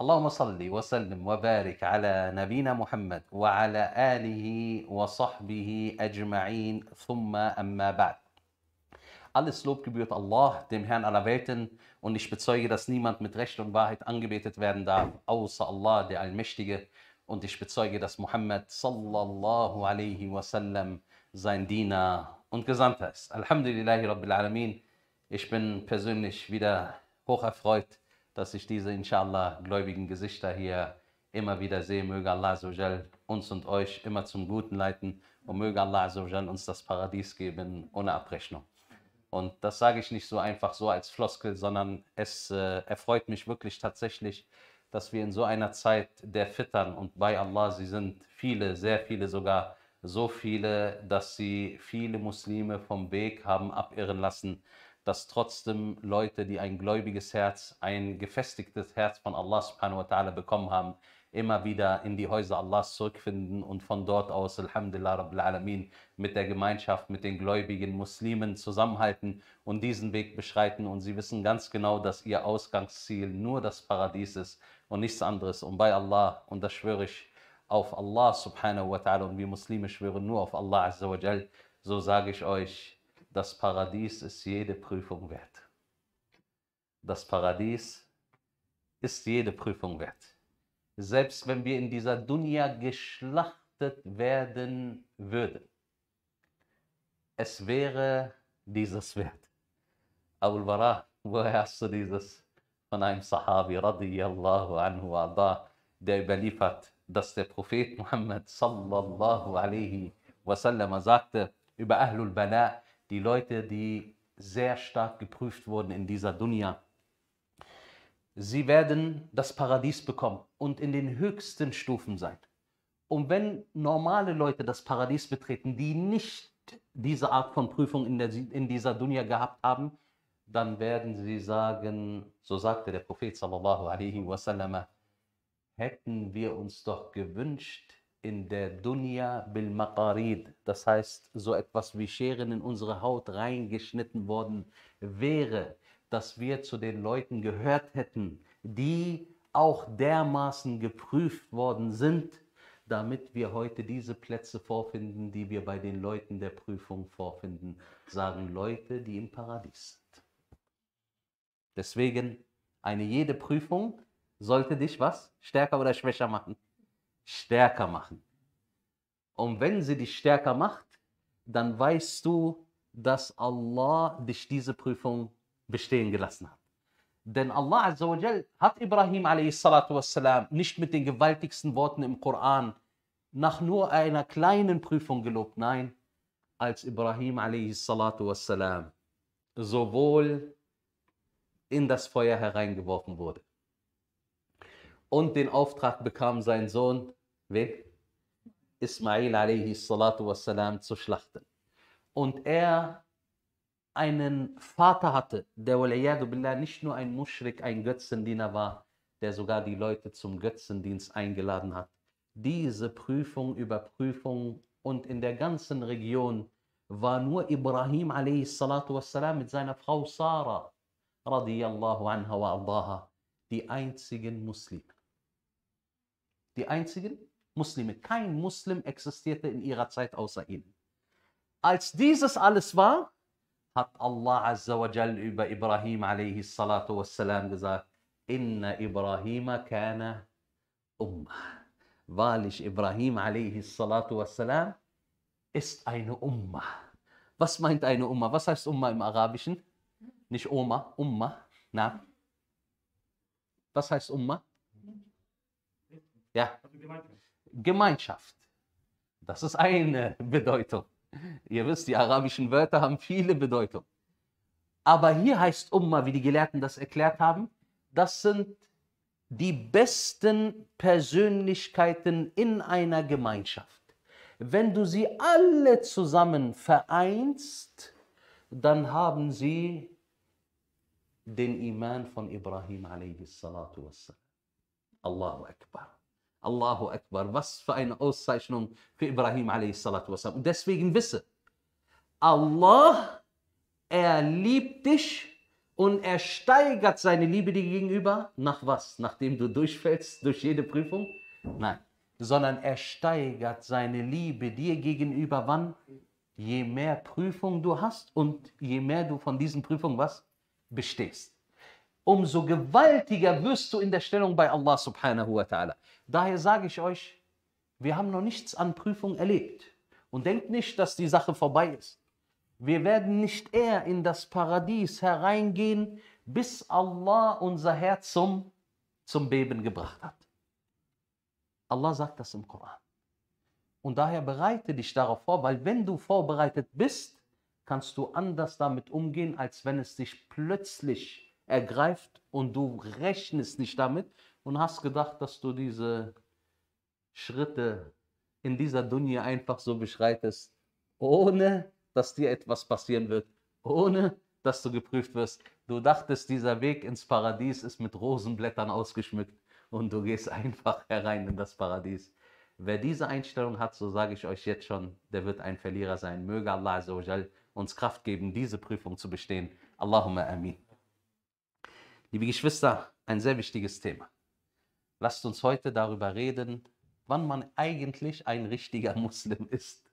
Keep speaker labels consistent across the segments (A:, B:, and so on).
A: اللهم صل وسلم وبارك على نبينا محمد وعلى آله وصحبه أجمعين ثم أما بعد Alles Lob gebührt Allah, dem Herrn aller Welten, und ich bezeuge, dass niemand mit Recht und Wahrheit angebetet werden darf, außer Allah, der Allmächtige. Und ich bezeuge, dass Muhammad sallallahu alaihi wasallam sein Diener und Gesandter ist. Alhamdulillahi Rabbil Alameen. Ich bin persönlich wieder hocherfreut, dass ich diese, inshallah, gläubigen Gesichter hier immer wieder sehe. Möge Allah Azzawajal uns und euch immer zum Guten leiten und möge Allah Azzawajal uns das Paradies geben ohne Abrechnung. Und das sage ich nicht so einfach so als Floskel, sondern es äh, erfreut mich wirklich tatsächlich, dass wir in so einer Zeit der Fittern und bei Allah, sie sind viele, sehr viele sogar, so viele, dass sie viele Muslime vom Weg haben abirren lassen dass trotzdem Leute, die ein gläubiges Herz, ein gefestigtes Herz von Allah subhanahu wa ta'ala bekommen haben, immer wieder in die Häuser Allahs zurückfinden und von dort aus, Alhamdulillah Rabbil Alamin, mit der Gemeinschaft, mit den gläubigen Muslimen zusammenhalten und diesen Weg beschreiten. Und sie wissen ganz genau, dass ihr Ausgangsziel nur das Paradies ist und nichts anderes. Und bei Allah, und das schwöre ich auf Allah subhanahu wa ta'ala, und wir Muslime schwören nur auf Allah azza wa jal, so sage ich euch, das Paradies ist jede Prüfung wert. Das Paradies ist jede Prüfung wert. Selbst wenn wir in dieser Dunja geschlachtet werden würden, es wäre dieses wert. Abul Bara, woher hast du dieses von einem Sahabi radiyallahu anhu adha, der überliefert, dass der Prophet Muhammad sallallahu alaihi wasallam sagte über Ahlul Bala, die Leute, die sehr stark geprüft wurden in dieser Dunya. Sie werden das Paradies bekommen und in den höchsten Stufen sein. Und wenn normale Leute das Paradies betreten, die nicht diese Art von Prüfung in, der, in dieser Dunya gehabt haben, dann werden sie sagen, so sagte der Prophet sallallahu alaihi wasallam, hätten wir uns doch gewünscht, in der Dunya bil Maqarid, das heißt so etwas wie Scheren in unsere Haut reingeschnitten worden wäre, dass wir zu den Leuten gehört hätten, die auch dermaßen geprüft worden sind, damit wir heute diese Plätze vorfinden, die wir bei den Leuten der Prüfung vorfinden, sagen Leute, die im Paradies sind. Deswegen, eine jede Prüfung sollte dich was? Stärker oder schwächer machen? stärker machen. Und wenn sie dich stärker macht, dann weißt du, dass Allah dich diese Prüfung bestehen gelassen hat. Denn Allah Azzawajal hat Ibrahim a.s. nicht mit den gewaltigsten Worten im Koran nach nur einer kleinen Prüfung gelobt. Nein, als Ibrahim a.s. sowohl in das Feuer hereingeworfen wurde, und den Auftrag bekam sein Sohn, wen? Ismail alayhi salatu wassalam, zu schlachten. Und er einen Vater hatte, der billah, nicht nur ein Muschrik, ein Götzendiener war, der sogar die Leute zum Götzendienst eingeladen hat. Diese Prüfung über Prüfung und in der ganzen Region war nur Ibrahim wassalam, mit seiner Frau Sarah radiyallahu anha wa ardaha, die einzigen Muslime. Die einzigen Muslime. Kein Muslim existierte in ihrer Zeit außer ihnen. Als dieses alles war, hat Allah Azza wa Jal über Ibrahim alayhi salatu wassalam gesagt, Inna Ibrahima kana Ummah. Wahrlich, Ibrahim alayhi salatu wassalam ist eine Ummah. Was meint eine Ummah? Was heißt Ummah im Arabischen? Nicht Oma, Ummah. Na? Was heißt Ummah? Ja. Gemeinschaft. Gemeinschaft. Das ist eine Bedeutung. Ihr wisst, die arabischen Wörter haben viele Bedeutungen. Aber hier heißt Umma, wie die Gelehrten das erklärt haben, das sind die besten Persönlichkeiten in einer Gemeinschaft. Wenn du sie alle zusammen vereinst, dann haben sie den Iman von Ibrahim a.s. Allahu Akbar. Allahu Akbar, was für eine Auszeichnung für Ibrahim a.s. Und deswegen wisse, Allah, er liebt dich und er steigert seine Liebe dir gegenüber. Nach was? Nachdem du durchfällst durch jede Prüfung? Nein. Sondern er steigert seine Liebe dir gegenüber wann? Je mehr Prüfung du hast und je mehr du von diesen Prüfungen was? Bestehst umso gewaltiger wirst du in der Stellung bei Allah subhanahu wa ta'ala. Daher sage ich euch, wir haben noch nichts an Prüfung erlebt. Und denkt nicht, dass die Sache vorbei ist. Wir werden nicht eher in das Paradies hereingehen, bis Allah unser Herz zum, zum Beben gebracht hat. Allah sagt das im Koran. Und daher bereite dich darauf vor, weil wenn du vorbereitet bist, kannst du anders damit umgehen, als wenn es dich plötzlich ergreift und du rechnest nicht damit und hast gedacht, dass du diese Schritte in dieser Dunja einfach so beschreitest, ohne dass dir etwas passieren wird, ohne dass du geprüft wirst. Du dachtest, dieser Weg ins Paradies ist mit Rosenblättern ausgeschmückt und du gehst einfach herein in das Paradies. Wer diese Einstellung hat, so sage ich euch jetzt schon, der wird ein Verlierer sein. Möge Allah uns Kraft geben, diese Prüfung zu bestehen. Allahumma amin. Liebe Geschwister, ein sehr wichtiges Thema. Lasst uns heute darüber reden, wann man eigentlich ein richtiger Muslim ist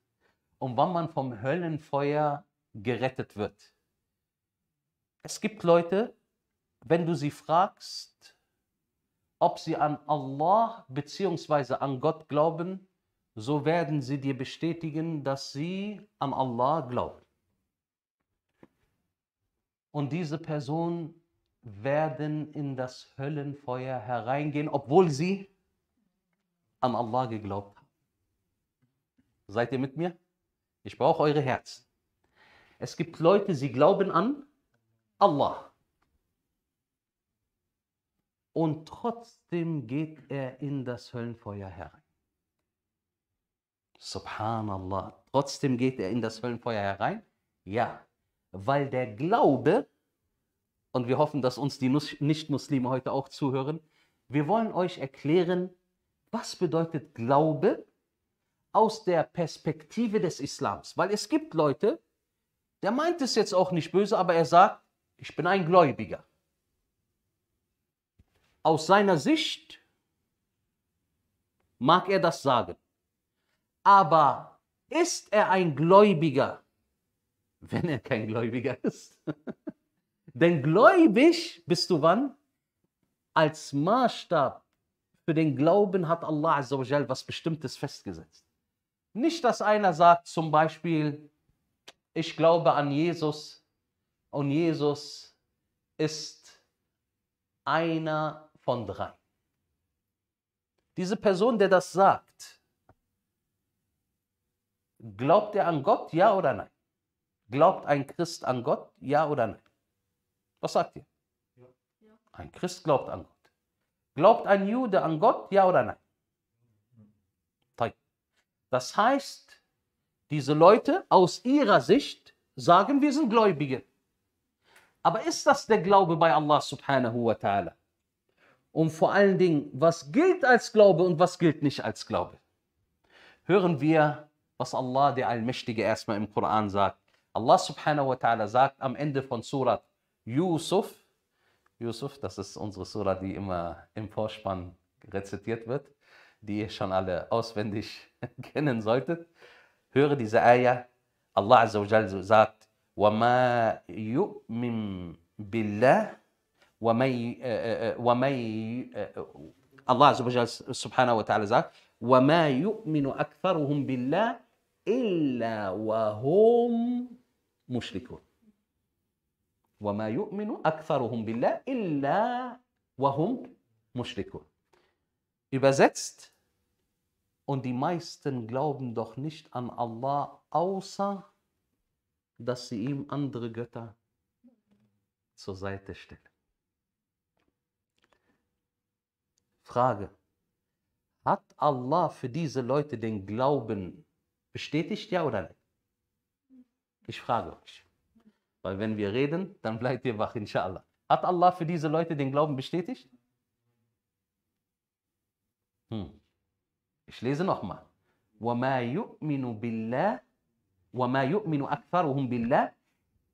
A: und wann man vom Höllenfeuer gerettet wird. Es gibt Leute, wenn du sie fragst, ob sie an Allah bzw. an Gott glauben, so werden sie dir bestätigen, dass sie an Allah glauben. Und diese Person werden in das Höllenfeuer hereingehen, obwohl sie an Allah geglaubt haben. Seid ihr mit mir? Ich brauche eure Herzen. Es gibt Leute, sie glauben an Allah. Und trotzdem geht er in das Höllenfeuer herein. Subhanallah. Trotzdem geht er in das Höllenfeuer herein? Ja, weil der Glaube und wir hoffen, dass uns die Nicht-Muslime heute auch zuhören. Wir wollen euch erklären, was bedeutet Glaube aus der Perspektive des Islams. Weil es gibt Leute, der meint es jetzt auch nicht böse, aber er sagt, ich bin ein Gläubiger. Aus seiner Sicht mag er das sagen. Aber ist er ein Gläubiger, wenn er kein Gläubiger ist? Denn gläubig bist du wann? Als Maßstab für den Glauben hat Allah Azzawajal was Bestimmtes festgesetzt. Nicht, dass einer sagt zum Beispiel, ich glaube an Jesus und Jesus ist einer von drei. Diese Person, der das sagt, glaubt er an Gott, ja oder nein? Glaubt ein Christ an Gott, ja oder nein? Was sagt ihr? Ein Christ glaubt an Gott. Glaubt ein Jude an Gott, ja oder nein? Das heißt, diese Leute aus ihrer Sicht sagen, wir sind Gläubige. Aber ist das der Glaube bei Allah subhanahu wa ta'ala? Und vor allen Dingen, was gilt als Glaube und was gilt nicht als Glaube? Hören wir, was Allah, der Allmächtige, erstmal im Koran sagt. Allah subhanahu wa ta'ala sagt am Ende von Surat Yusuf. Yusuf, das ist unsere Sura, die immer im Vorspann rezitiert wird, die ihr schon alle auswendig kennen solltet. Höre diese Ayah. Allah Azza wa Jal sagt, وَمَا يُؤْمِن بِاللَّهِ وَمَن, Allah Azza wa Jal subhanahu wa ta'ala sagt, وَمَا يُؤْمِنُ أَكْثَرُهُم بِاللَّهِ إِلَّا وَهُمْ مُشْرِكُونَ وما يُؤْمِنُ أَكْثَرُهُمْ بِاللَّهِ إِلَّا وَهُمْ مُشْرِكُونَ Übersetzt, und die meisten glauben doch nicht an Allah, außer dass sie ihm andere Götter zur Seite stellen. Frage, hat Allah für diese Leute den Glauben bestätigt, ja oder nein? Ich frage euch. Weil wenn wir reden, dann bleibt ihr wach, inshallah. Hat Allah für diese Leute den Glauben bestätigt? Hm. Ich lese nochmal. وَمَا يُؤْمِنُ بِاللَّهِ وَمَا يُؤْمِنُ أَكْثَرُهُمْ بِاللَّهِ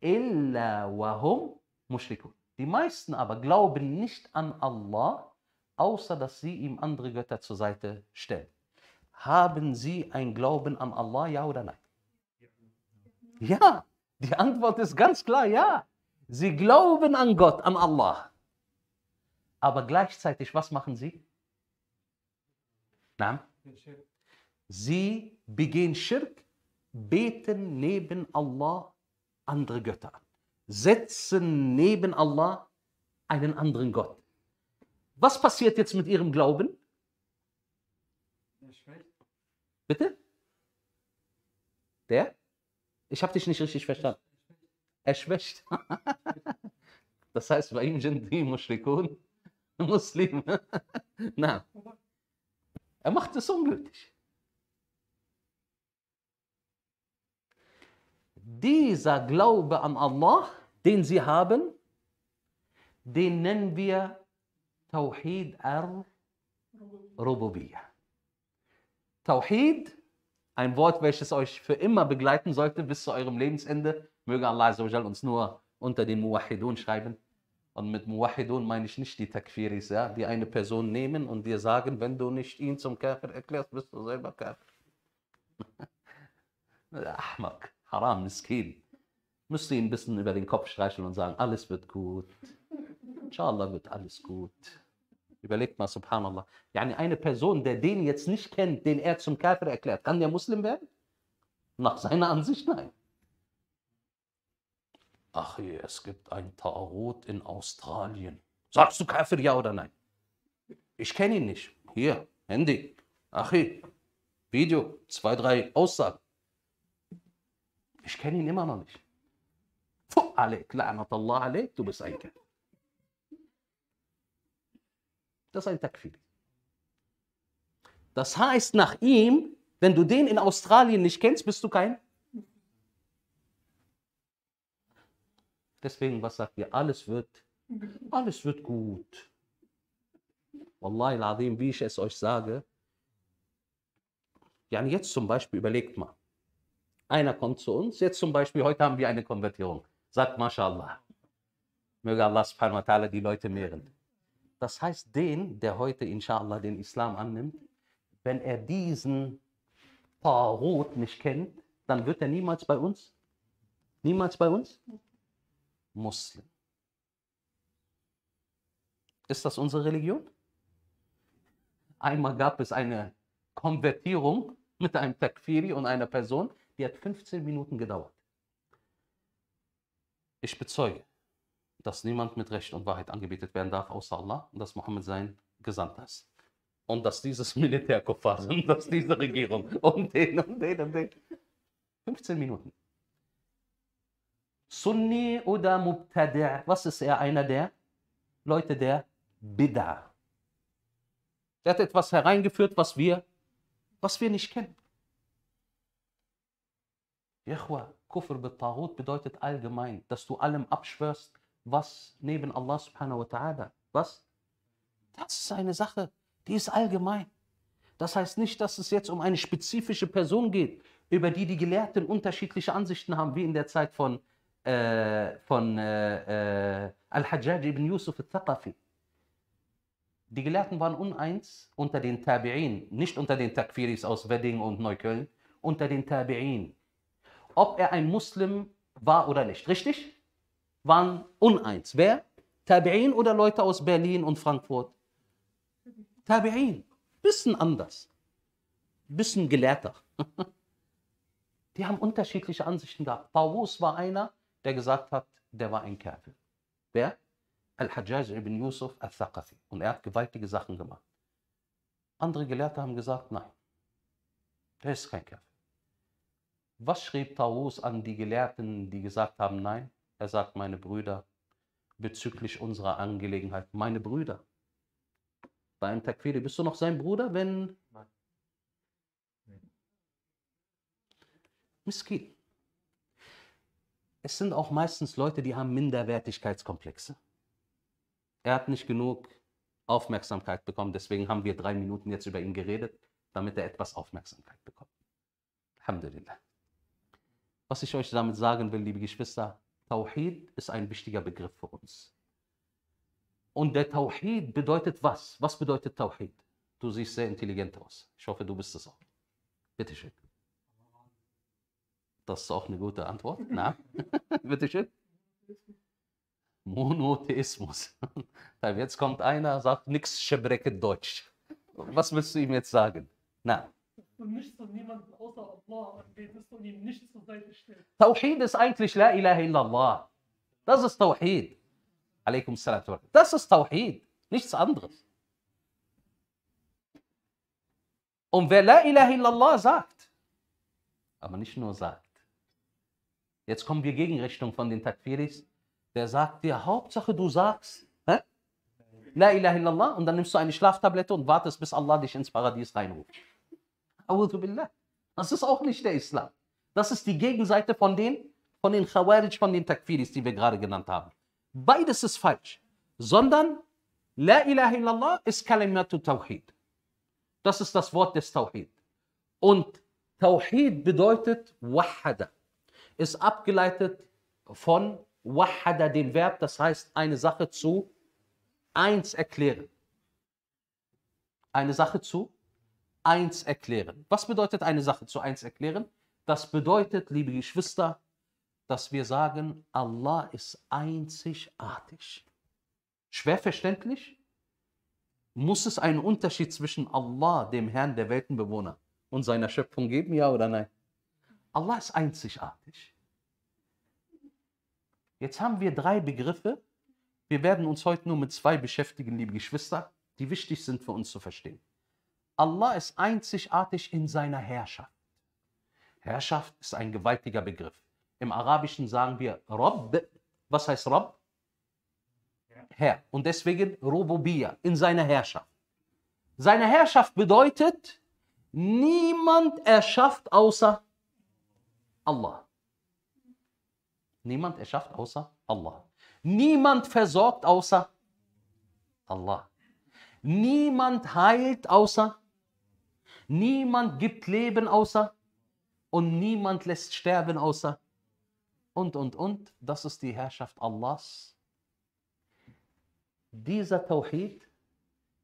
A: إِلَّا وَهُمْ مُشْرِكُونَ Die meisten aber glauben nicht an Allah, außer dass sie ihm andere Götter zur Seite stellen. Haben sie ein Glauben an Allah, ja oder nein? Ja. Die Antwort ist ganz klar, ja. Sie glauben an Gott, an Allah. Aber gleichzeitig, was machen sie? Na? Sie begehen Schirk, beten neben Allah andere Götter an, setzen neben Allah einen anderen Gott. Was passiert jetzt mit ihrem Glauben? Bitte? Der? Ich habe dich nicht richtig verstanden. Er schwächt. Das heißt, bei ihm sind die Mushrikun Muslime. Na, er macht es ungültig. Dieser Glaube an Allah, den sie haben, den nennen wir Tawhid al-Rububiyya. Tawhid ein Wort, welches euch für immer begleiten sollte bis zu eurem Lebensende. Möge Allah uns nur unter den Muwahidun schreiben. Und mit Muwahidun meine ich nicht die Takfiris, ja, die eine Person nehmen und dir sagen, wenn du nicht ihn zum Kafir erklärst, bist du selber Kafir. Ahmak, Haram, Miskin. Müsst ihr ihn ein bisschen über den Kopf streicheln und sagen, alles wird gut. Inshallah wird alles gut. Überlegt mal, subhanallah. Yani eine Person, der den jetzt nicht kennt, den er zum Kafir erklärt, kann der Muslim werden? Nach seiner Ansicht nein. Ach, es gibt ein Tarot in Australien. Sagst du Kafir ja oder nein? Ich kenne ihn nicht. Hier, Handy. Ach, Video, zwei, drei Aussagen. Ich kenne ihn immer noch nicht. Alek, la'anat alek, du bist ein Kafir. Das ist ein Takfir. Das heißt, nach ihm, wenn du den in Australien nicht kennst, bist du kein. Deswegen, was sagt ihr? Alles wird, alles wird gut. Wallahi al-Azim, wie ich es euch sage. Ja, jetzt zum Beispiel, überlegt mal. Einer kommt zu uns, jetzt zum Beispiel, heute haben wir eine Konvertierung. Sagt, MashaAllah. Möge Allah subhanahu wa ta'ala die Leute mehren. Das heißt, den, der heute inshallah den Islam annimmt, wenn er diesen Parot nicht kennt, dann wird er niemals bei uns, niemals bei uns Muslim. Ist das unsere Religion? Einmal gab es eine Konvertierung mit einem Takfiri und einer Person, die hat 15 Minuten gedauert. Ich bezeuge, dass niemand mit Recht und Wahrheit angebetet werden darf, außer Allah, und dass Mohammed sein Gesandter ist. Und dass dieses Militärkuffar und dass diese Regierung und den und den und den. 15 Minuten. Sunni oder Mubtada', was ist er? Einer der Leute der Bid'ah. Er hat etwas hereingeführt, was wir, was wir nicht kennen. Yahwa, Kufr mit bedeutet allgemein, dass du allem abschwörst, was neben Allah subhanahu wa ta'ala. Was? Das ist eine Sache, die ist allgemein. Das heißt nicht, dass es jetzt um eine spezifische Person geht, über die die Gelehrten unterschiedliche Ansichten haben, wie in der Zeit von, äh, von äh, äh, Al-Hajjaj ibn Yusuf al-Thaqafi. Die Gelehrten waren uneins unter den Tabi'in, nicht unter den Takfiris aus Wedding und Neukölln, unter den Tabi'in, ob er ein Muslim war oder nicht. Richtig? waren uneins. Wer? Tabi'in oder Leute aus Berlin und Frankfurt? Tabi'in. Bisschen anders. Bisschen gelehrter. Die haben unterschiedliche Ansichten gehabt. Tawus war einer, der gesagt hat, der war ein Kafir. Wer? Al-Hajjaj ibn Yusuf al-Thaqafi. Und er hat gewaltige Sachen gemacht. Andere Gelehrte haben gesagt, nein, der ist kein Kafir. Was schrieb Tawus an die Gelehrten, die gesagt haben, nein? Er sagt, meine Brüder, bezüglich unserer Angelegenheit, meine Brüder. Bei einem Takfiri, bist du noch sein Bruder, wenn... Nein. Miskin. Es sind auch meistens Leute, die haben Minderwertigkeitskomplexe. Er hat nicht genug Aufmerksamkeit bekommen, deswegen haben wir drei Minuten jetzt über ihn geredet, damit er etwas Aufmerksamkeit bekommt. Alhamdulillah. Was ich euch damit sagen will, liebe Geschwister, Tawhid ist ein wichtiger Begriff für uns. Und der Tawhid bedeutet was? Was bedeutet Tawhid? Du siehst sehr intelligent aus. Ich hoffe, du bist es auch. Bitte schön. Das ist auch eine gute Antwort. Na, bitte schön. Monotheismus. Jetzt kommt einer, sagt nichts Schebrecke Deutsch. Was willst du ihm jetzt sagen? Na, und nicht zu niemandem außer Allah anbetest und ihm nicht zur Seite stellst. Tawhid ist eigentlich La ilaha illallah. Das ist Tawhid. Alaykum salam. Das ist Tawhid, nichts anderes. Und wer La ilaha illallah sagt, aber nicht nur sagt, jetzt kommen wir Gegenrichtung von den Takfiris, der sagt dir, Hauptsache du sagst, hä? La ilaha illallah und dann nimmst du eine Schlaftablette und wartest, bis Allah dich ins Paradies reinruft. Das ist auch nicht der Islam. Das ist die Gegenseite von den, von den Khawarij, von den Takfiris, die wir gerade genannt haben. Beides ist falsch. Sondern La ilaha illallah ist Kalimatu Tawhid. Das ist das Wort des Tawhid. Und Tawhid bedeutet Wahada. Ist abgeleitet von Wahada, dem Verb, das heißt eine Sache zu eins erklären. Eine Sache zu 1 erklären. Was bedeutet eine Sache zu eins erklären? Das bedeutet, liebe Geschwister, dass wir sagen, Allah ist einzigartig. Schwer verständlich? Muss es einen Unterschied zwischen Allah, dem Herrn der Weltenbewohner, und seiner Schöpfung geben, ja oder nein? Allah ist einzigartig. Jetzt haben wir drei Begriffe. Wir werden uns heute nur mit zwei beschäftigen, liebe Geschwister, die wichtig sind für uns zu verstehen. Allah ist einzigartig in seiner Herrschaft. Herrschaft ist ein gewaltiger Begriff. Im Arabischen sagen wir Rabb. Was heißt Rabb? Herr. Und deswegen Robobia, in seiner Herrschaft. Seine Herrschaft bedeutet, niemand erschafft außer Allah. Niemand erschafft außer Allah. Niemand versorgt außer Allah. Niemand heilt außer Allah. Niemand gibt Leben außer und niemand lässt sterben außer und, und, und. Das ist die Herrschaft Allahs. Dieser Tawhid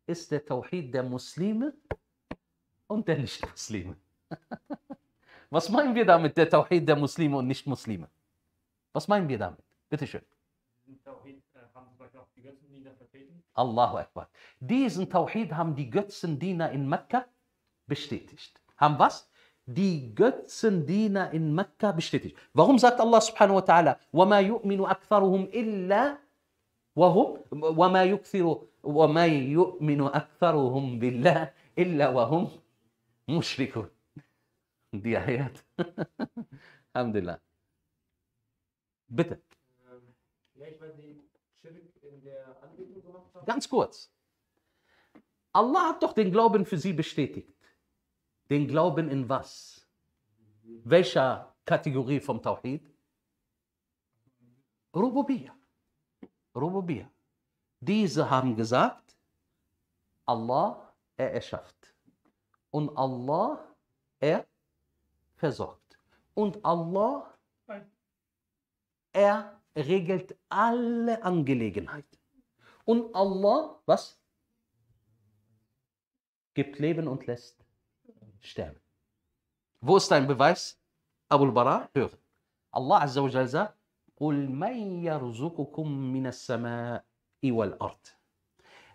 A: ist der Tawhid der Muslime und der Nicht-Muslime. Was meinen wir damit, der Tawhid der Muslime und Nicht-Muslime? Was meinen wir damit? Bitte schön. Äh, Allahu Akbar. Diesen Tawhid haben die Götzendiener in Mekka bestätigt. Haben was? Die Götzendiener in Mekka bestätigt. Warum sagt Allah subhanahu wa ta'ala, وَمَا يُؤْمِنُ أَكْثَرُهُم إِلَّا وَهُمْ وَمَا يُكْثِرُ وَمَا يُؤْمِنُ أَكْثَرُهُم بِاللَّهِ إِلَّا وَهُمْ مُشْرِكُونَ Die Ayat. Alhamdulillah. Bitte. Ganz kurz. Allah hat doch den Glauben für sie bestätigt. Den Glauben in was? Welcher Kategorie vom Tawhid? Rububiyya. Rububiyya. Diese haben gesagt, Allah, er erschafft. Und Allah, er versorgt. Und Allah, er regelt alle Angelegenheiten. Und Allah, was? Gibt Leben und lässt sterben. Wo ist dein Beweis? Abu al-Bara, höre. Allah Azza wa Jal sagt, قُلْ مَنْ يَرْزُقُكُمْ مِنَ السَّمَاءِ وَالْأَرْضِ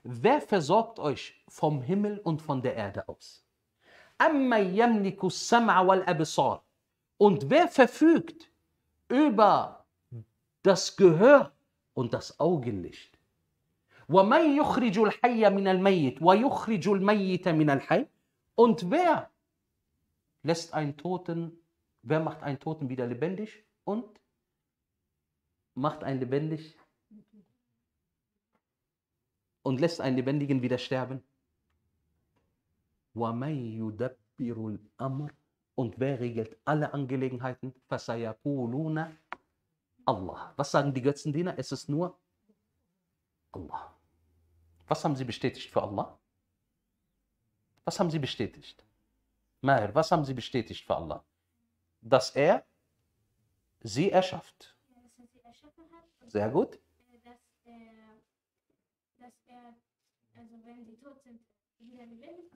A: Wer versorgt euch vom Himmel und von der Erde aus? أَمَّنْ يَمْلِكُ السَّمْعَ وَالْأَبِصَارِ Und wer verfügt über das Gehör und das Augenlicht? وَمَنْ يُخْرِجُ الْحَيَّ مِنَ الْمَيِّتِ وَيُخْرِجُ الْمَيِّتَ مِنَ الْحَيِّ Und wer lässt einen Toten, wer macht einen Toten wieder lebendig und macht einen lebendig und lässt einen Lebendigen wieder sterben? Und wer regelt alle Angelegenheiten? Allah. Was sagen die Götzendiener? Es ist nur Allah. Was haben sie bestätigt für Allah? Was haben sie bestätigt? Maher, was haben Sie bestätigt für Allah? Dass er sie erschafft. Sehr gut.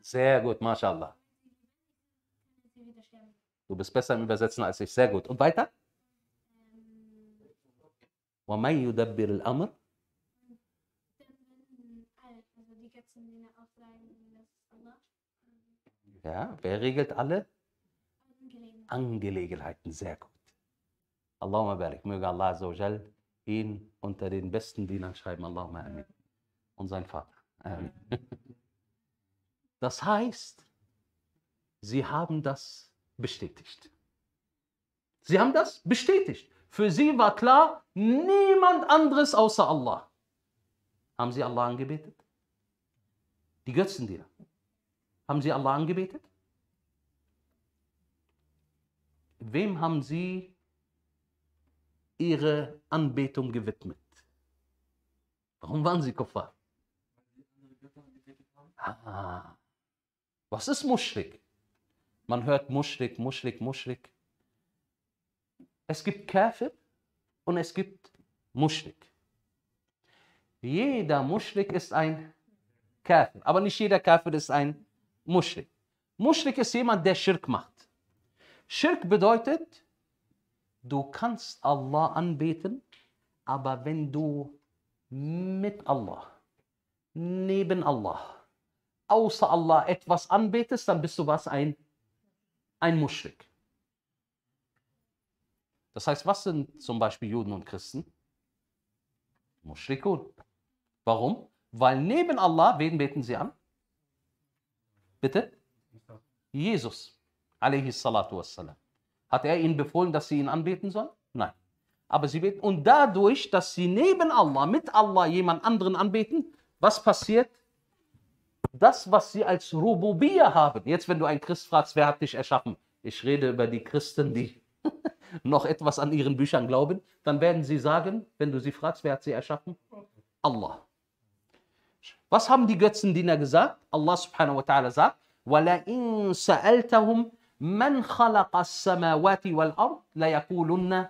A: Sehr gut, mashallah. Du bist besser im Übersetzen als ich. Sehr gut. Und weiter? وَمَنْ يُدَبِّرِ Ja, wer regelt alle? Angelegenheiten. sehr gut. Allahumma barik. Möge Allah Azzawajal ihn unter den besten Dienern schreiben. Allahumma amin. Und sein Vater. Amin. Das heißt, sie haben das bestätigt. Sie haben das bestätigt. Für sie war klar, niemand anderes außer Allah. Haben sie Allah angebetet? Die Götzendiener. Haben sie Allah angebetet? Wem haben sie ihre Anbetung gewidmet? Warum waren sie Kuffar? Ah, was ist Muschrik? Man hört Muschrik, Muschrik, Muschrik. Es gibt Käfer und es gibt Muschrik. Jeder Muschrik ist ein Käfer, aber nicht jeder Käfer ist ein Muschrik. Muschrik ist jemand, der Schirk macht. Schirk bedeutet, du kannst Allah anbeten, aber wenn du mit Allah, neben Allah, außer Allah etwas anbetest, dann bist du was? Ein, ein Muschrik. Das heißt, was sind zum Beispiel Juden und Christen? Mushrikun. Warum? Weil neben Allah, wen beten sie an? Bitte? Jesus, alaihissalatu wassalam. Hat er ihnen befohlen, dass sie ihn anbeten sollen? Nein. Aber sie beten. Und dadurch, dass sie neben Allah, mit Allah jemand anderen anbeten, was passiert? Das, was sie als Rububiyya haben. Jetzt, wenn du einen Christ fragst, wer hat dich erschaffen? Ich rede über die Christen, die noch etwas an ihren Büchern glauben. Dann werden sie sagen, wenn du sie fragst, wer hat sie erschaffen? Allah. Was haben die Götzendiener gesagt? Allah subhanahu wa ta'ala sagt, وَلَئِن سَأَلْتَهُمْ مَنْ خَلَقَ السَّمَاوَاتِ وَالْأَرْضِ لَيَقُولُنَّ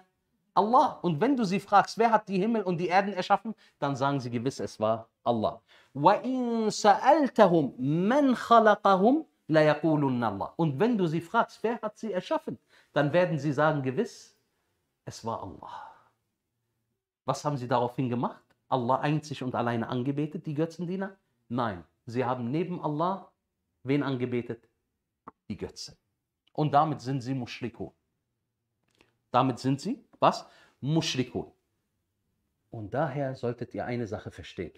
A: Allah. Und wenn du sie fragst, wer hat die Himmel und die Erden erschaffen, dann sagen sie gewiss, es war Allah. وَإِن سَأَلْتَهُمْ مَنْ خَلَقَهُمْ لَيَقُولُنَّ Allah. Und wenn du sie fragst, wer hat sie erschaffen, dann werden sie sagen gewiss, es war Allah. Was haben sie daraufhin gemacht? Allah einzig und alleine angebetet, die Götzendiener? Nein, sie haben neben Allah wen angebetet? Die Götze. Und damit sind sie Mushrikun. Damit sind sie, was? Mushrikun. Und daher solltet ihr eine Sache verstehen.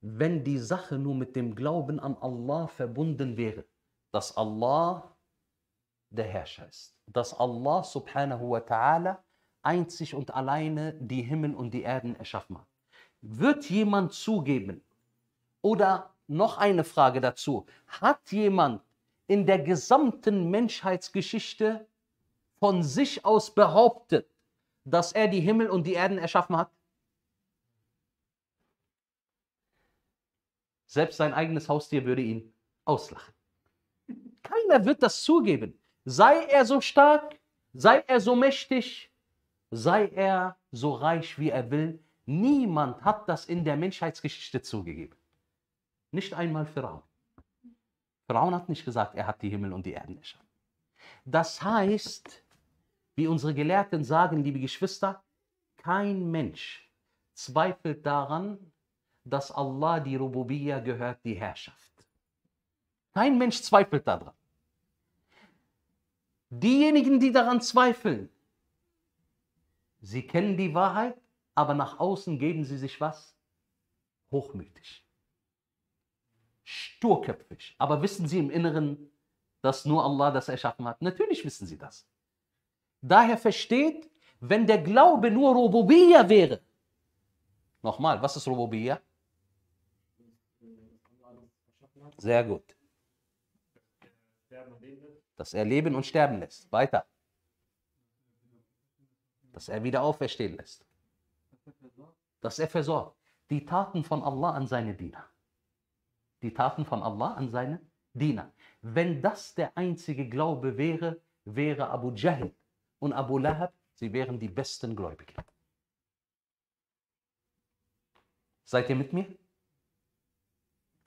A: Wenn die Sache nur mit dem Glauben an Allah verbunden wäre, dass Allah der Herrscher ist, dass Allah subhanahu wa ta'ala einzig und alleine die Himmel und die Erden erschaffen hat, wird jemand zugeben? Oder noch eine Frage dazu. Hat jemand in der gesamten Menschheitsgeschichte von sich aus behauptet, dass er die Himmel und die Erden erschaffen hat? Selbst sein eigenes Haustier würde ihn auslachen. Keiner wird das zugeben. Sei er so stark, sei er so mächtig, sei er so reich, wie er will, Niemand hat das in der Menschheitsgeschichte zugegeben. Nicht einmal Pharaon. Pharaon hat nicht gesagt, er hat die Himmel und die Erden erschaffen. Das heißt, wie unsere Gelehrten sagen, liebe Geschwister, kein Mensch zweifelt daran, dass Allah die Rububiyya gehört, die Herrschaft. Kein Mensch zweifelt daran. Diejenigen, die daran zweifeln, sie kennen die Wahrheit aber nach außen geben sie sich was? Hochmütig. Sturköpfig. Aber wissen sie im Inneren, dass nur Allah das erschaffen hat? Natürlich wissen sie das. Daher versteht, wenn der Glaube nur Rububiyya wäre. Nochmal, was ist Rububiyya? Sehr gut. Dass er leben und sterben lässt. Weiter. Dass er wieder auferstehen lässt dass er versorgt die Taten von Allah an seine Diener. Die Taten von Allah an seine Diener. Wenn das der einzige Glaube wäre, wäre Abu Jahl und Abu Lahab, sie wären die besten Gläubigen. Seid ihr mit mir?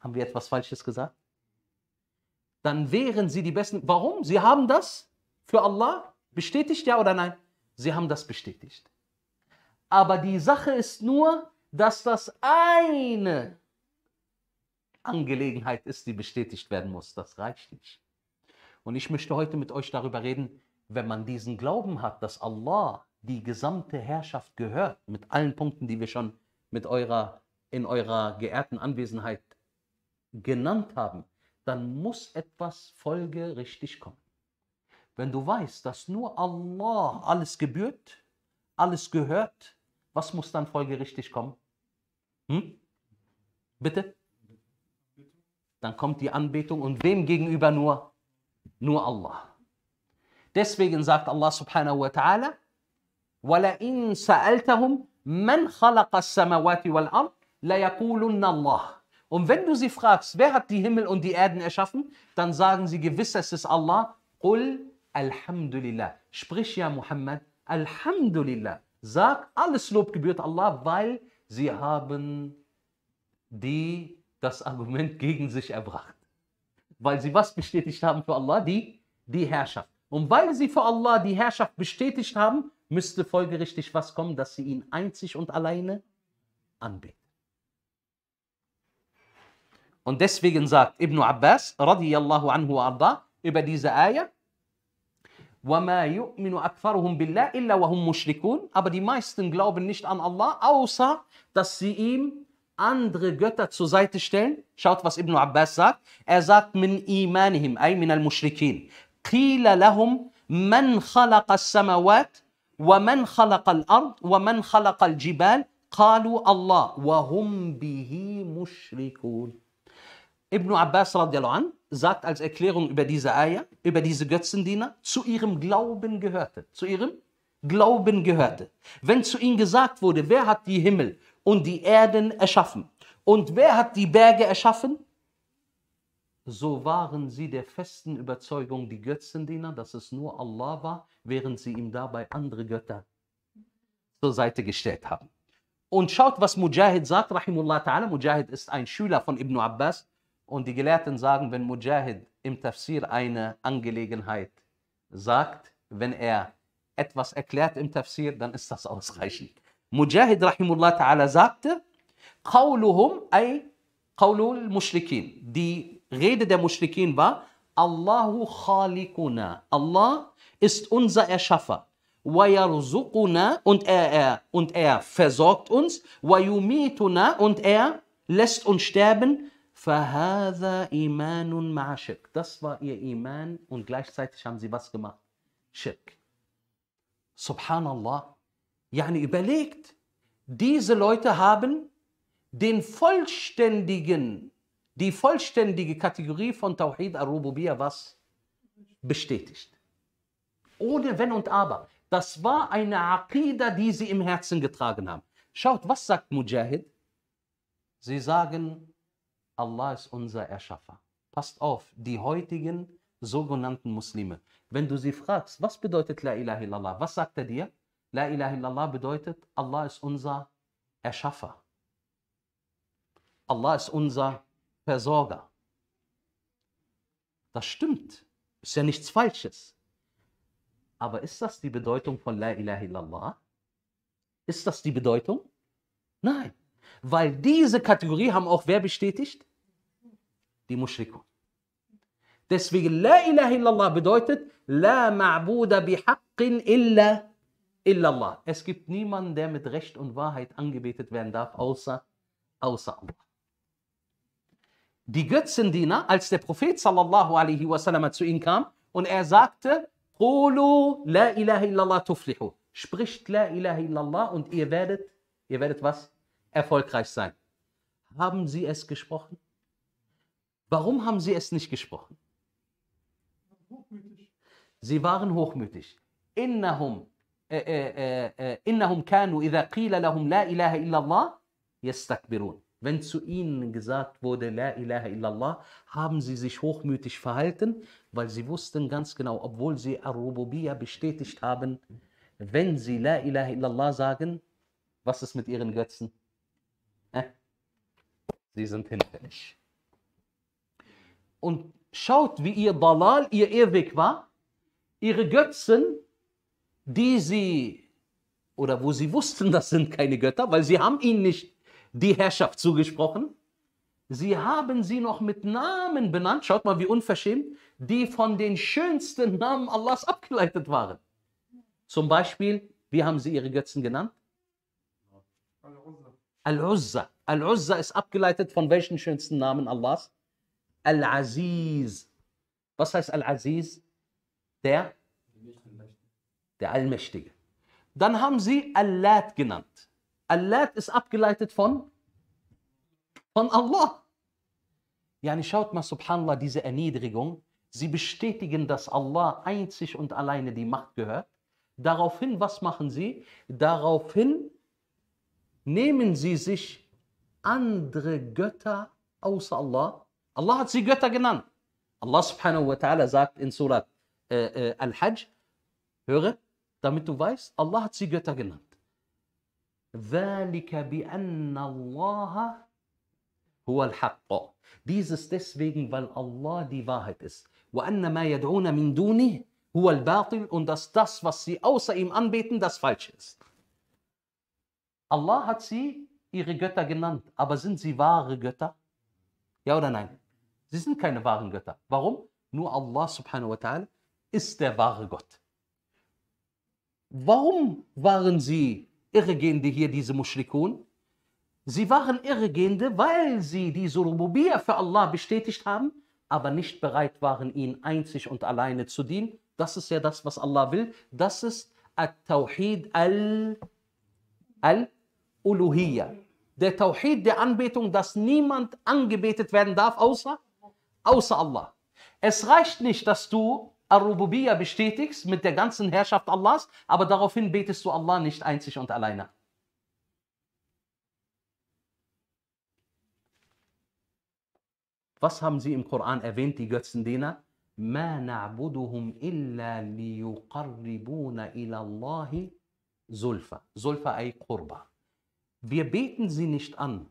A: Haben wir etwas Falsches gesagt? Dann wären sie die besten. Warum? Sie haben das für Allah bestätigt, ja oder nein? Sie haben das bestätigt. Aber die Sache ist nur, dass das eine Angelegenheit ist, die bestätigt werden muss. Das reicht nicht. Und ich möchte heute mit euch darüber reden, wenn man diesen Glauben hat, dass Allah die gesamte Herrschaft gehört, mit allen Punkten, die wir schon mit eurer, in eurer geehrten Anwesenheit genannt haben, dann muss etwas folgerichtig kommen. Wenn du weißt, dass nur Allah alles gebührt, alles gehört, was muss dann folgerichtig kommen? Hm? Bitte? Dann kommt die Anbetung und wem gegenüber nur? Nur Allah. Deswegen sagt Allah subhanahu wa ta'ala, وَلَئِن سَأَلْتَهُمْ مَنْ خَلَقَ السَّمَوَاتِ وَالْأَرْضِ لَيَقُولُنَّ اللَّهِ Und wenn du sie fragst, wer hat die Himmel und die Erden erschaffen, dann sagen sie gewiss, es ist Allah. قُلْ Alhamdulillah. Sprich ja, Muhammad, Alhamdulillah. Sag, alles Lob gebührt Allah, weil sie haben die das Argument gegen sich erbracht. Weil sie was bestätigt haben für Allah? Die, die Herrschaft. Und weil sie für Allah die Herrschaft bestätigt haben, müsste folgerichtig was kommen, dass sie ihn einzig und alleine anbeten. Und deswegen sagt Ibn Abbas, radiyallahu anhu arda, über diese Eier, وما يؤمن أكثرهم بالله إلا وهم مشركون aber die meisten glauben nicht an Allah außer dass sie ihm andere Götter zur Seite stellen schaut was Ibn Abbas sagt er sagt من إيمانهم أي من المشركين قيل لهم من خلق السماوات ومن خلق الأرض ومن خلق الجبال قالوا الله وهم به مشركون Ibn Abbas an sagt als Erklärung über diese Eier, über diese Götzendiener, zu ihrem Glauben gehörte. Zu ihrem Glauben gehörte. Wenn zu ihnen gesagt wurde, wer hat die Himmel und die Erden erschaffen und wer hat die Berge erschaffen, so waren sie der festen Überzeugung, die Götzendiener, dass es nur Allah war, während sie ihm dabei andere Götter zur Seite gestellt haben. Und schaut, was Mujahid sagt, Rahimullah Ta'ala. Mujahid ist ein Schüler von Ibn Abbas. Und die Gelehrten sagen, wenn Mujahid im Tafsir eine Angelegenheit sagt, wenn er etwas erklärt im Tafsir, dann ist das ausreichend. Mujahid rahimullah ta'ala sagte, Qawluhum ay Qawlul Mushrikin. Die Rede der Mushrikin war, Allahu khaliquna. Allah ist unser Erschaffer. وَيَرْزُقُنَا und er, er, und er versorgt uns. وَيُمِيتُنَا und er lässt uns sterben. Das war ihr Iman und gleichzeitig haben sie was gemacht? Schirk. Subhanallah. Yani überlegt, diese Leute haben den vollständigen, die vollständige Kategorie von Tawhid al-Rububiyya was bestätigt. Ohne Wenn und Aber. Das war eine Aqidah, die sie im Herzen getragen haben. Schaut, was sagt Mujahid? Sie sagen, Allah ist unser Erschaffer. Passt auf, die heutigen sogenannten Muslime. Wenn du sie fragst, was bedeutet La ilaha illallah, was sagt er dir? La ilaha illallah bedeutet, Allah ist unser Erschaffer. Allah ist unser Versorger. Das stimmt, ist ja nichts Falsches. Aber ist das die Bedeutung von La ilaha illallah? Ist das die Bedeutung? Nein, weil diese Kategorie haben auch wer bestätigt? die Mushrikun. Deswegen La ilaha illallah bedeutet La ma'buda bihaqqin illa illallah. Es gibt niemanden, der mit Recht und Wahrheit angebetet werden darf, außer, außer Allah. Die Götzendiener, als der Prophet sallallahu alaihi wasallam zu ihnen kam und er sagte, Qulu la ilaha illallah tuflihu. Spricht la ilaha illallah und ihr werdet, ihr werdet was? Erfolgreich sein. Haben sie es gesprochen? Warum haben sie es nicht gesprochen? Sie waren hochmütig. Innahum, äh äh, äh, äh, innahum kanu idha qila lahum la ilaha illallah yastakbirun. Wenn zu ihnen gesagt wurde, La ilaha illallah, haben sie sich hochmütig verhalten, weil sie wussten ganz genau, obwohl sie Arububiyya bestätigt haben, wenn sie La ilaha illallah sagen, was ist mit ihren Götzen? Sie sind hinfällig und schaut, wie ihr Dalal, ihr Irrweg war, ihre Götzen, die sie, oder wo sie wussten, das sind keine Götter, weil sie haben ihnen nicht die Herrschaft zugesprochen, sie haben sie noch mit Namen benannt, schaut mal, wie unverschämt, die von den schönsten Namen Allahs abgeleitet waren. Zum Beispiel, wie haben sie ihre Götzen genannt? Al-Uzza. Al-Uzza ist abgeleitet von welchen schönsten Namen Allahs? Al-Aziz. Was heißt Al-Aziz? Der? Der Allmächtige. Dann haben sie Al-Lat genannt. Al-Lat ist abgeleitet von? Von Allah. Ja, yani schaut mal, subhanallah, diese Erniedrigung. Sie bestätigen, dass Allah einzig und alleine die Macht gehört. Daraufhin, was machen sie? Daraufhin nehmen sie sich andere Götter außer Allah Allah hat sie Götter genannt. Allah subhanahu wa ta'ala sagt in Surat äh, äh, Al-Hajj, höre, damit du weißt, Allah hat sie Götter genannt. ذَلِكَ بِأَنَّ اللَّهَ هُوَ الْحَقَّ Dieses deswegen, weil Allah die Wahrheit ist. Und dass das, was sie außer ihm anbeten, das Falsche ist. Allah hat sie ihre Götter genannt, aber sind sie wahre Götter? Ja oder nein? Sie sind keine wahren Götter. Warum? Nur Allah subhanahu wa ta'ala ist der wahre Gott. Warum waren sie Irregehende hier, diese Mushrikun? Sie waren Irregehende, weil sie die Rububiyya für Allah bestätigt haben, aber nicht bereit waren, ihn einzig und alleine zu dienen. Das ist ja das, was Allah will. Das ist At-Tawhid al-Uluhiyya. der Tawhid der Anbetung, dass niemand angebetet werden darf, außer außer Allah. Es reicht nicht, dass du Al-Rububiyya bestätigst mit der ganzen Herrschaft Allahs, aber daraufhin betest du Allah nicht einzig und alleine. Was haben sie im Koran erwähnt, die Götzendiener? ما نعبدهم إلا ليقربونا إلى الله زلفى زلفى أي قربة Wir beten sie nicht an,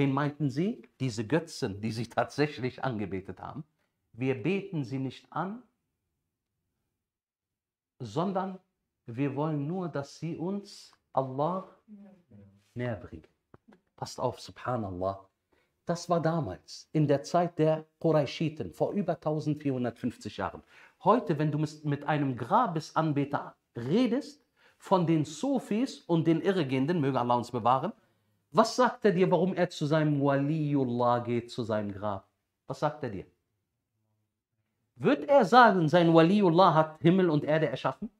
A: Wen meinten sie? Diese Götzen, die sie tatsächlich angebetet haben. Wir beten sie nicht an, sondern wir wollen nur, dass sie uns Allah näher bringen. Passt auf, subhanallah. Das war damals, in der Zeit der Qurayshiten, vor über 1450 Jahren. Heute, wenn du mit einem Grabesanbeter redest, von den Sufis und den Irregehenden, möge Allah uns bewahren, was sagt er dir, warum er zu seinem Waliullah geht, zu seinem Grab? Was sagt er dir? Wird er sagen, sein Waliullah hat Himmel und Erde erschaffen?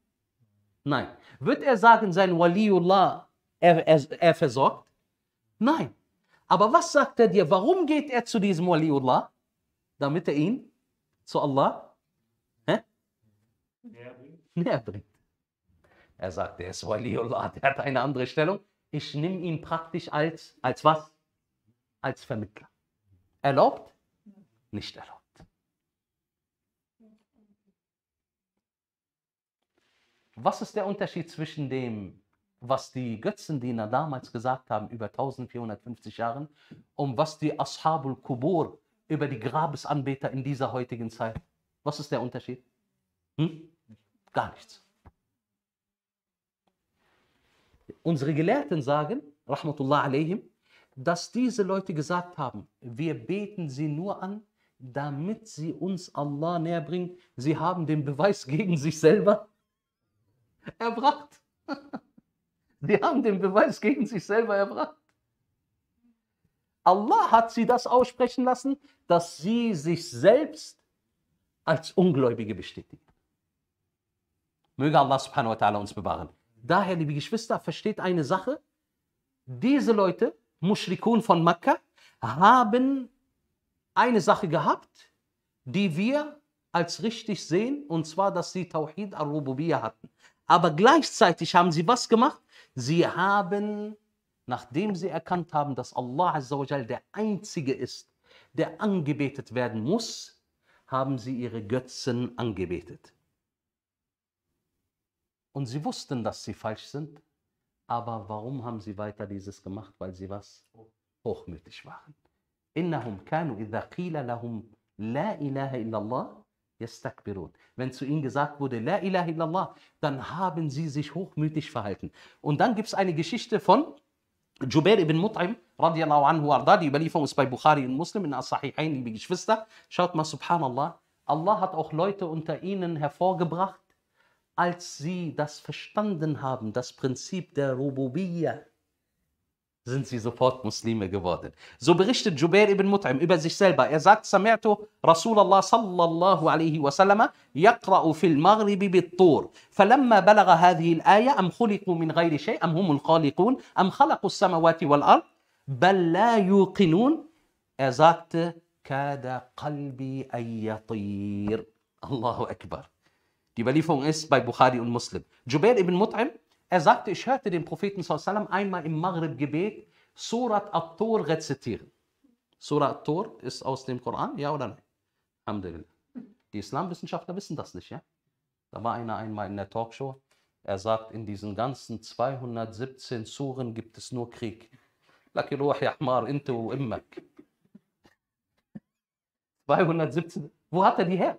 A: Nein. Wird er sagen, sein Waliullah, er, er, er versorgt? Nein. Aber was sagt er dir? Warum geht er zu diesem Waliullah? Damit er ihn zu Allah Näher bringt. Er sagt, er ist Waliullah, der hat eine andere Stellung. Ich nehme ihn praktisch als, als was? Als Vermittler. Erlaubt? Nicht erlaubt. Was ist der Unterschied zwischen dem, was die Götzendiener damals gesagt haben, über 1450 Jahren, und was die Ashabul Kubur über die Grabesanbeter in dieser heutigen Zeit? Was ist der Unterschied? Hm? Gar nichts. Unsere Gelehrten sagen, Rahmatullah alayhim, dass diese Leute gesagt haben, wir beten sie nur an, damit sie uns Allah näher bringen. Sie haben den Beweis gegen sich selber erbracht. Sie haben den Beweis gegen sich selber erbracht. Allah hat sie das aussprechen lassen, dass sie sich selbst als Ungläubige bestätigen. Möge Allah subhanahu wa ta'ala uns bewahren. Daher, liebe Geschwister, versteht eine Sache. Diese Leute, Mushrikun von Makkah, haben eine Sache gehabt, die wir als richtig sehen, und zwar, dass sie Tawhid al rububiyah hatten. Aber gleichzeitig haben sie was gemacht? Sie haben, nachdem sie erkannt haben, dass Allah der Einzige ist, der angebetet werden muss, haben sie ihre Götzen angebetet. Und sie wussten, dass sie falsch sind. Aber warum haben sie weiter dieses gemacht? Weil sie was? Hochmütig waren. Innahum kanu idha qila lahum la ilaha illallah yastakbirun. Wenn zu ihnen gesagt wurde, la ilaha illallah, dann haben sie sich hochmütig verhalten. Und dann gibt es eine Geschichte von Jubair ibn Mut'im, radiallahu anhu arda, die Überlieferung ist bei Bukhari und Muslim in As-Sahihain, liebe Geschwister. Schaut mal, subhanallah, Allah hat auch Leute unter ihnen hervorgebracht, als sie das verstanden haben, das Prinzip der Rububiyya, sind sie sofort Muslime geworden. So berichtet Jubair ibn Mut'im über sich selber. Er sagt, Samirtu سمعت رسول الله صلى الله عليه وسلم يقرأ في Falamma بالطور فلما al-aya am أم min ghayri shay am humul هم am أم samawati wal ard bal la yuqinun. Er sagte, kada qalbi ayyatir. Allahu Akbar. Die Überlieferung ist bei Bukhari und Muslim. Jubair ibn Mut'im, er sagte, ich hörte den Propheten sallam, einmal im Maghrib-Gebet Surat At-Tur rezitieren. Surat At-Tur ist aus dem Koran, ja oder nein? Alhamdulillah. Die Islamwissenschaftler wissen das nicht, ja? Da war einer einmal in der Talkshow, er sagt, in diesen ganzen 217 Suren gibt es nur Krieg. لك روح يا حمار انت 217 wo hat er die her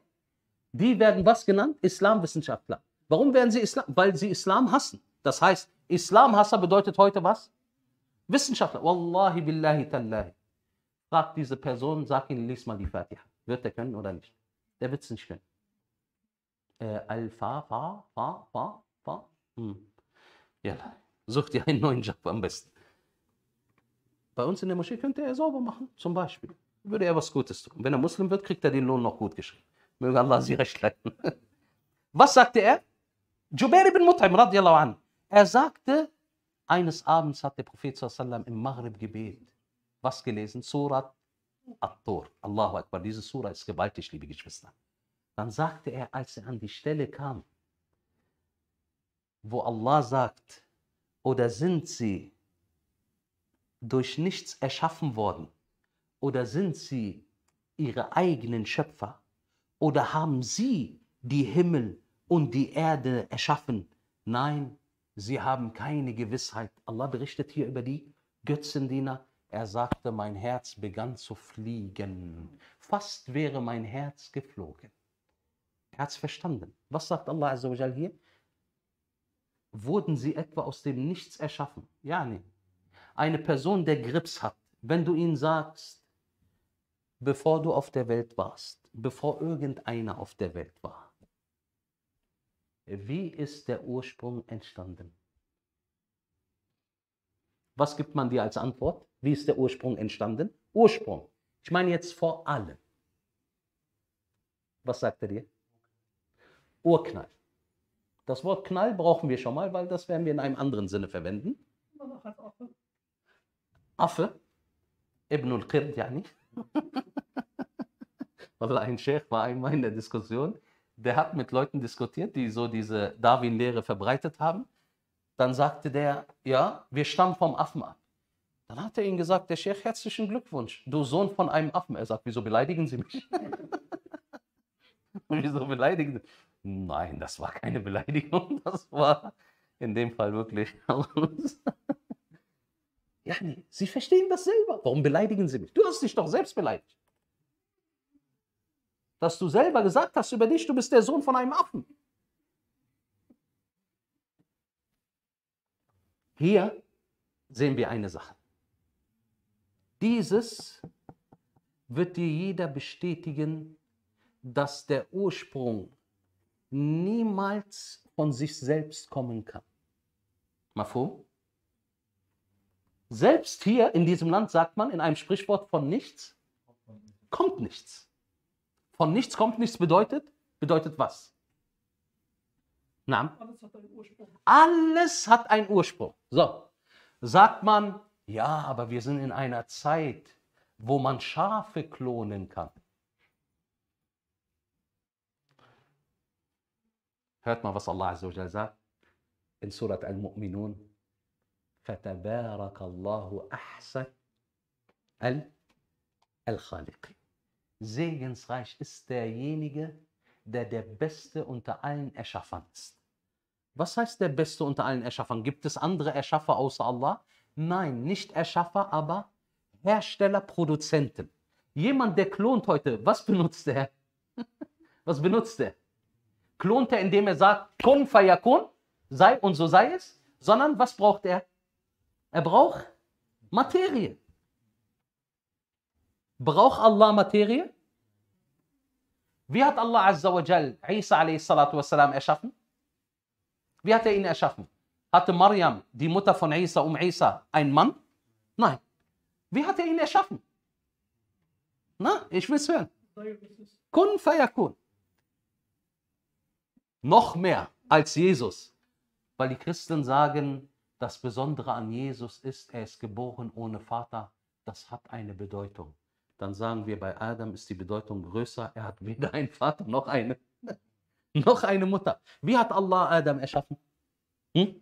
A: die werden was genannt? Islamwissenschaftler. Warum werden sie Islam? Weil sie Islam hassen. Das heißt, Islamhasser bedeutet heute was? Wissenschaftler. Wallahi billahi tallahi. Frag diese Person, sag ihnen, lies mal die Fatiha. Wird der können oder nicht? Der wird es nicht können. Äh, Al-Fa, Fa, Fa, Fa, Fa. Hm. Ja, such dir einen neuen Job am besten. Bei uns in der Moschee könnte er sauber machen, zum Beispiel. Würde er was Gutes tun. Wenn er Muslim wird, kriegt er den Lohn noch gut geschrieben. Möge Allah sie recht leiten. Was sagte er? Jubair ibn Mut'im radiallahu an. Er sagte, eines Abends hat der Prophet sallam im Maghrib Gebet was gelesen? Surat At-Tur. Allahu Akbar. Diese Sura ist gewaltig, liebe Geschwister. Dann sagte er, als er an die Stelle kam, wo Allah sagt, oder sind sie durch nichts erschaffen worden, oder sind sie ihre eigenen Schöpfer? Oder haben sie die Himmel und die Erde erschaffen? Nein, sie haben keine Gewissheit. Allah berichtet hier über die Götzendiener. Er sagte, mein Herz begann zu fliegen. Fast wäre mein Herz geflogen. Er hat es verstanden. Was sagt Allah Azzawajal hier? Wurden sie etwa aus dem Nichts erschaffen? Ja, nee. Eine Person, der Grips hat, wenn du ihn sagst, bevor du auf der Welt warst, bevor irgendeiner auf der Welt war. Wie ist der Ursprung entstanden? Was gibt man dir als Antwort? Wie ist der Ursprung entstanden? Ursprung. Ich meine jetzt vor allem. Was sagt er dir? Urknall. Das Wort Knall brauchen wir schon mal, weil das werden wir in einem anderen Sinne verwenden. Affe, Ibn al-Qird, nicht. weil ein Sheikh war einmal in der Diskussion, der hat mit Leuten diskutiert, die so diese Darwin-Lehre verbreitet haben. Dann sagte der, ja, wir stammen vom Affen ab. Dann hat er ihm gesagt, der Sheikh, herzlichen Glückwunsch, du Sohn von einem Affen. Er sagt, wieso beleidigen Sie mich? wieso beleidigen Sie? Nein, das war keine Beleidigung, das war in dem Fall wirklich Ja, nee, Sie verstehen das selber. Warum beleidigen Sie mich? Du hast dich doch selbst beleidigt dass du selber gesagt hast über dich, du bist der Sohn von einem Affen. Hier sehen wir eine Sache. Dieses wird dir jeder bestätigen, dass der Ursprung niemals von sich selbst kommen kann. Mal vor. Selbst hier in diesem Land sagt man in einem Sprichwort von nichts kommt nichts. Von nichts kommt nichts bedeutet? Bedeutet was? Na? Alles hat einen Ursprung. Alles hat einen Ursprung. So, sagt man, ja, aber wir sind in einer Zeit, wo man Schafe klonen kann. Hört mal, was Allah Azza sagt in Surat Al-Mu'minun. فَتَبَارَكَ اللَّهُ أَحْسَنَ الْخَالِقِينَ segensreich ist derjenige, der der Beste unter allen Erschaffern ist. Was heißt der Beste unter allen Erschaffern? Gibt es andere Erschaffer außer Allah? Nein, nicht Erschaffer, aber Hersteller, Produzenten. Jemand, der klont heute, was benutzt er? was benutzt er? Klont er, indem er sagt, kun fayakun, sei und so sei es, sondern was braucht er? Er braucht Materie. Braucht Allah Materie? Wie hat Allah Azza wa Jal Isa wassalam erschaffen? Wie hat er ihn erschaffen? Hatte Mariam, die Mutter von Isa, um Isa, einen Mann? Nein. Wie hat er ihn erschaffen? Na, ich will es hören. Kun fayakun. Noch mehr als Jesus. Weil die Christen sagen, das Besondere an Jesus ist, er ist geboren ohne Vater. Das hat eine Bedeutung dann sagen wir, bei Adam ist die Bedeutung größer. Er hat weder einen Vater noch eine, noch eine Mutter. Wie hat Allah Adam erschaffen? Hm?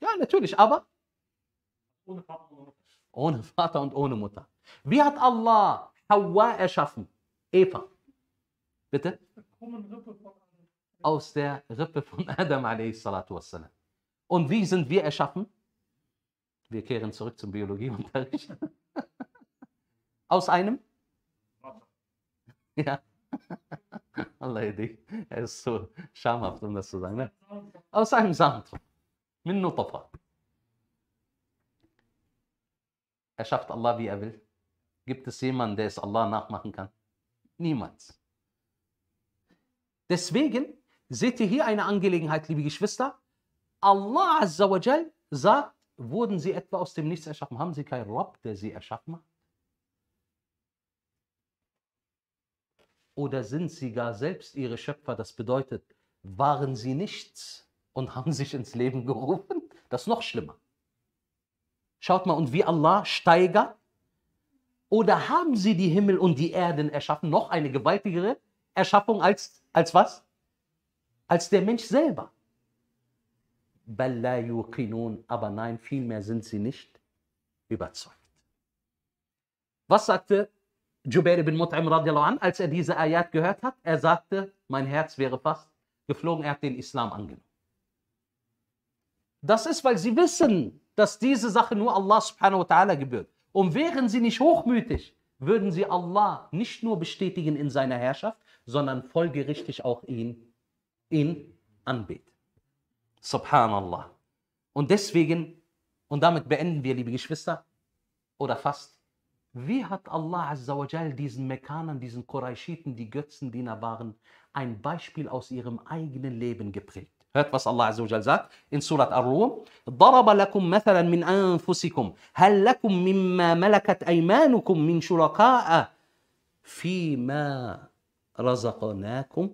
A: Ja, natürlich, aber ohne Vater und ohne Mutter. Wie hat Allah Hawa erschaffen? Eva. Bitte? Aus der Rippe von Adam a.s. Und wie sind wir erschaffen? Wir kehren zurück zum Biologieunterricht. Aus einem? Ja. Lady. Er ist so schamhaft, um das zu sagen. Ne? Aus einem Sand. Mit Nutafa. Er schafft Allah, wie er will. Gibt es jemanden, der es Allah nachmachen kann? Niemals. Deswegen seht ihr hier eine Angelegenheit, liebe Geschwister. Allah Azza wa sagt, wurden sie etwa aus dem Nichts erschaffen? Haben sie keinen Rob, der sie erschaffen hat? Oder sind sie gar selbst ihre Schöpfer? Das bedeutet, waren sie nichts und haben sich ins Leben gerufen? Das ist noch schlimmer. Schaut mal, und wie Allah steigert, oder haben sie die Himmel und die Erden erschaffen? Noch eine gewaltigere Erschaffung als, als was? Als der Mensch selber. Aber nein, vielmehr sind sie nicht überzeugt. Was sagte Jubair ibn Mut'im radiallahu an, als er diese Ayat gehört hat, er sagte, mein Herz wäre fast geflogen, er hat den Islam angenommen. Das ist, weil sie wissen, dass diese Sache nur Allah subhanahu wa ta'ala gebührt. Und wären sie nicht hochmütig, würden sie Allah nicht nur bestätigen in seiner Herrschaft, sondern folgerichtig auch ihn, ihn anbeten. Subhanallah. Und deswegen, und damit beenden wir, liebe Geschwister, oder fast, Wie hat Allah Jal diesen Mekkanern, diesen Qurayshiten, die Götzendiener waren, ein Beispiel aus ihrem eigenen Leben geprägt? Hört, was Allah Azza wa Jal sagt in Surat Ar-Rum. ضرب لكم مثلا من أنفسكم هل لكم مما ملكت أيمانكم من شركاء فيما رزقناكم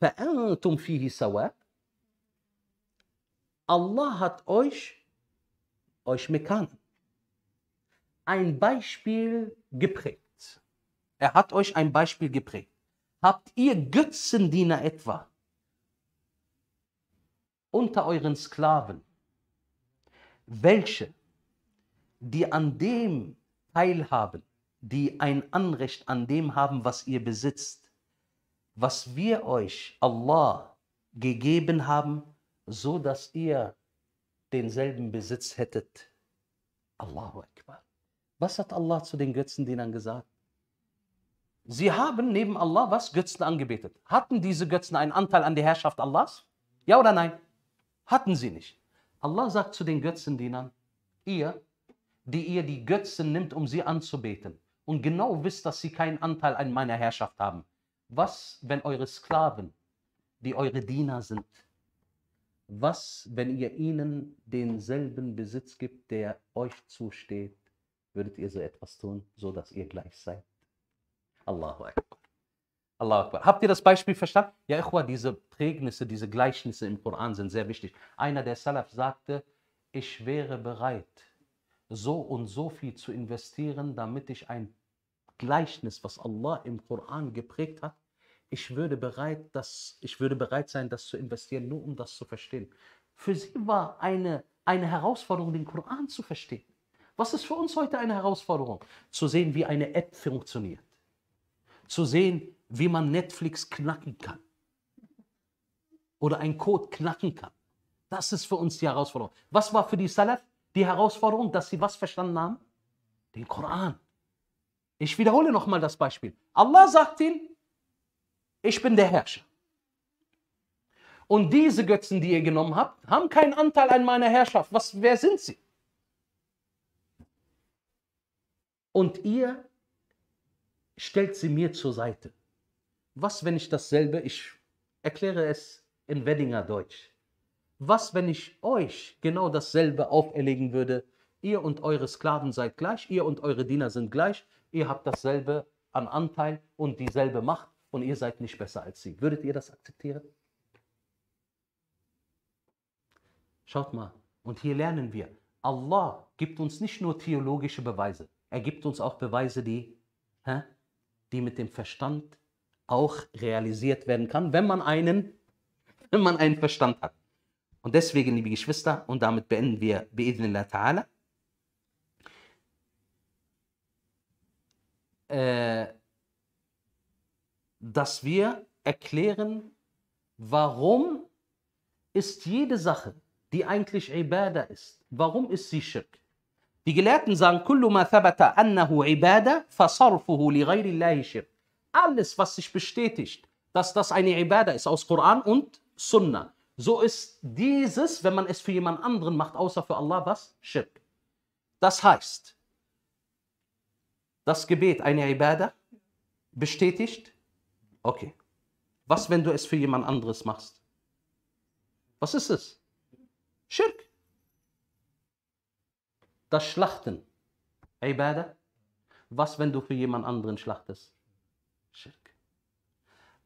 A: فأنتم فيه سواء Allah hat euch, euch Mekkaner, ein Beispiel geprägt. Er hat euch ein Beispiel geprägt. Habt ihr Götzendiener etwa unter euren Sklaven, welche, die an dem teilhaben, die ein Anrecht an dem haben, was ihr besitzt, was wir euch, Allah, gegeben haben, so dass ihr denselben Besitz hättet. Allahu Akbar. Was hat Allah zu den Götzendienern gesagt? Sie haben neben Allah was? Götzen angebetet. Hatten diese Götzen einen Anteil an der Herrschaft Allahs? Ja oder nein? Hatten sie nicht. Allah sagt zu den Götzendienern, ihr, die ihr die Götzen nimmt, um sie anzubeten und genau wisst, dass sie keinen Anteil an meiner Herrschaft haben. Was, wenn eure Sklaven, die eure Diener sind, was, wenn ihr ihnen denselben Besitz gibt, der euch zusteht? würdet ihr so etwas tun, so dass ihr gleich seid. Allahu Akbar. Allahu Akbar. Habt ihr das Beispiel verstanden? Ja, Ikhwa, diese Prägnisse, diese Gleichnisse im Koran sind sehr wichtig. Einer der Salaf sagte, ich wäre bereit, so und so viel zu investieren, damit ich ein Gleichnis, was Allah im Koran geprägt hat, ich würde bereit, das, ich würde bereit sein, das zu investieren, nur um das zu verstehen. Für sie war eine, eine Herausforderung, den Koran zu verstehen. Was ist für uns heute eine Herausforderung? Zu sehen, wie eine App funktioniert. Zu sehen, wie man Netflix knacken kann. Oder einen Code knacken kann. Das ist für uns die Herausforderung. Was war für die Salaf die Herausforderung, dass sie was verstanden haben? Den Koran. Ich wiederhole nochmal das Beispiel. Allah sagt ihnen, ich bin der Herrscher. Und diese Götzen, die ihr genommen habt, haben keinen Anteil an meiner Herrschaft. Was, wer sind sie? und ihr stellt sie mir zur Seite. Was, wenn ich dasselbe, ich erkläre es in Weddinger Deutsch. Was, wenn ich euch genau dasselbe auferlegen würde? Ihr und eure Sklaven seid gleich, ihr und eure Diener sind gleich, ihr habt dasselbe an Anteil und dieselbe Macht und ihr seid nicht besser als sie. Würdet ihr das akzeptieren? Schaut mal, und hier lernen wir, Allah gibt uns nicht nur theologische Beweise. Er gibt uns auch Beweise, die, hä, die mit dem Verstand auch realisiert werden kann, wenn man einen, wenn man einen Verstand hat. Und deswegen, liebe Geschwister, und damit beenden wir Bi'idhnillah Ta'ala, äh, dass wir erklären, warum ist jede Sache, die eigentlich Ibadah ist, warum ist sie Schirk? Die Gelehrten sagen, kullu ma thabata annahu ibada, fasarfuhu li ghayri Alles, was sich bestätigt, dass das eine Ibada ist aus Koran und Sunna. So ist dieses, wenn man es für jemand anderen macht, außer für Allah, was? Shirk. Das heißt, das Gebet eine Ibada bestätigt? Okay. Was, wenn du es für jemand anderes machst? Was ist es? Schirk. Das Schlachten. Ibadah. Was, wenn du für jemand anderen schlachtest? Schirk.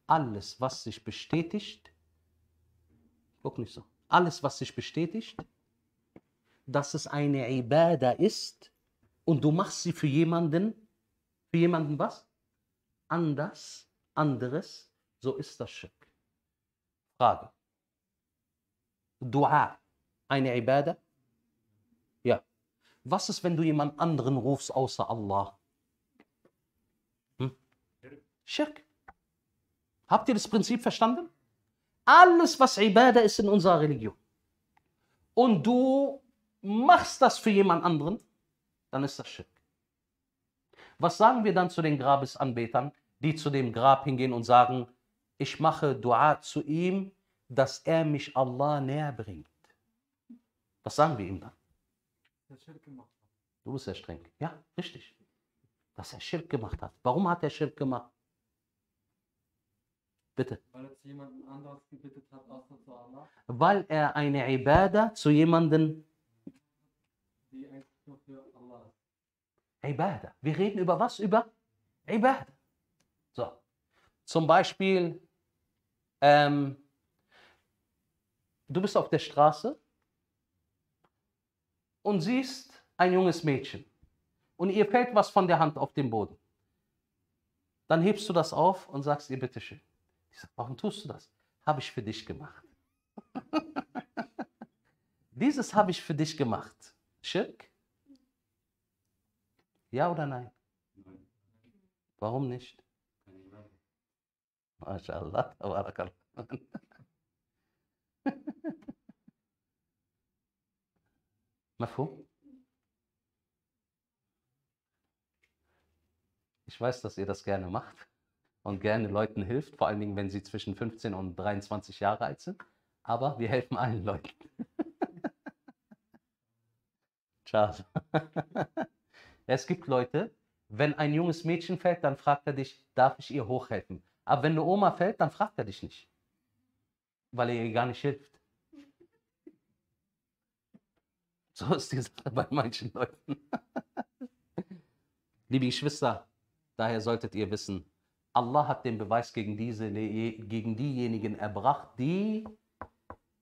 A: Alles, was sich bestätigt, guck nicht so, alles, was sich bestätigt, dass es eine Ibadah ist und du machst sie für jemanden, für jemanden was? Anders, anderes, so ist das Schirk. Frage. Dua, eine Ibadah? Was ist, wenn du jemand anderen rufst außer Allah? Hm? Schirk. Habt ihr das Prinzip verstanden? Alles, was Ibadah ist in unserer Religion. Und du machst das für jemand anderen, dann ist das Schirk. Was sagen wir dann zu den Grabesanbetern, die zu dem Grab hingehen und sagen, ich mache Dua zu ihm, dass er mich Allah näher bringt? Was sagen wir ihm dann? Du bist sehr Streng. Ja, richtig. Dass er Schirk gemacht hat. Warum hat er Schirk gemacht? Bitte. Weil er zu jemandem anderes gebetet hat, außer zu Allah. Weil er eine Ibadah zu jemandem. Die eigentlich nur für Allah ist. Ibadah. Wir reden über was? Über Ibadah. So. Zum Beispiel, ähm, du bist auf der Straße und siehst ein junges Mädchen und ihr fällt was von der Hand auf den Boden. Dann hebst du das auf und sagst ihr bitteschön. Ich sage, warum tust du das? Habe ich für dich gemacht. Dieses habe ich für dich gemacht. Schirk? Ja oder nein? Warum nicht? MashaAllah, Tabarakallah. Mafu? Ich weiß, dass ihr das gerne macht und gerne Leuten hilft, vor allen Dingen, wenn sie zwischen 15 und 23 Jahre alt sind. Aber wir helfen allen Leuten. Schade. es gibt Leute, wenn ein junges Mädchen fällt, dann fragt er dich, darf ich ihr hochhelfen? Aber wenn eine Oma fällt, dann fragt er dich nicht, weil er ihr gar nicht hilft. So ist die Sache bei manchen Leuten. Liebe Geschwister, daher solltet ihr wissen, Allah hat den Beweis gegen, diese, gegen diejenigen erbracht, die,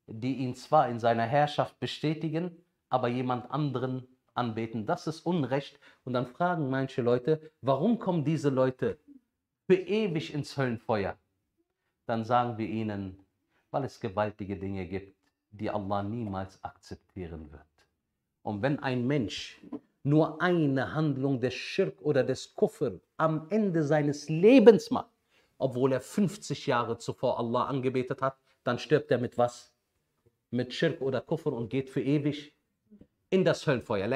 A: die ihn zwar in seiner Herrschaft bestätigen, aber jemand anderen anbeten. Das ist Unrecht. Und dann fragen manche Leute, warum kommen diese Leute für ewig ins Höllenfeuer? Dann sagen wir ihnen, weil es gewaltige Dinge gibt, die Allah niemals akzeptieren wird. Und wenn ein Mensch nur eine Handlung des Schirk oder des Kuffer am Ende seines Lebens macht, obwohl er 50 Jahre zuvor Allah angebetet hat, dann stirbt er mit was? Mit Schirk oder Kuffer und geht für ewig in das Höllenfeuer.